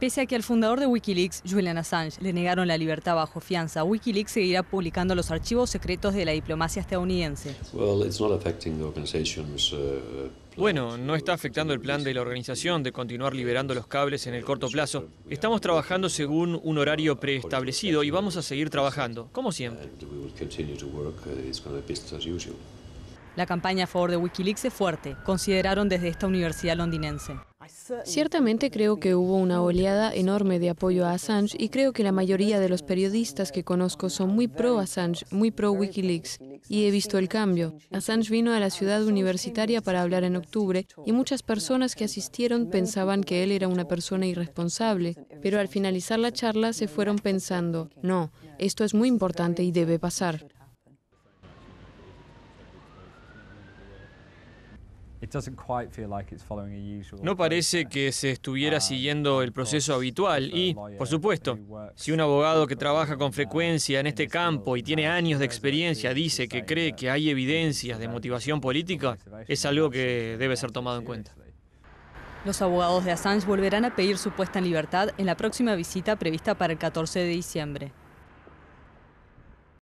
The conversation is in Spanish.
Pese a que al fundador de Wikileaks, Julian Assange, le negaron la libertad bajo fianza, Wikileaks seguirá publicando los archivos secretos de la diplomacia estadounidense. Uh, bueno, no está afectando el plan de la organización de continuar liberando los cables en el corto plazo. Estamos trabajando según un horario preestablecido y vamos a seguir trabajando, como siempre. Uh, la campaña a favor de Wikileaks es fuerte, consideraron desde esta universidad londinense. Ciertamente creo que hubo una oleada enorme de apoyo a Assange y creo que la mayoría de los periodistas que conozco son muy pro Assange, muy pro Wikileaks y he visto el cambio. Assange vino a la ciudad universitaria para hablar en octubre y muchas personas que asistieron pensaban que él era una persona irresponsable, pero al finalizar la charla se fueron pensando, no, esto es muy importante y debe pasar. No parece que se estuviera ah, siguiendo el proceso habitual y, por supuesto, si un abogado que trabaja con frecuencia en este campo y tiene años de experiencia dice que cree que hay uh, evidencias de motivación política, es algo que debe ser tomado en cuenta. Los abogados de Assange volverán a pedir su puesta en libertad en la próxima visita prevista para el 14 de diciembre.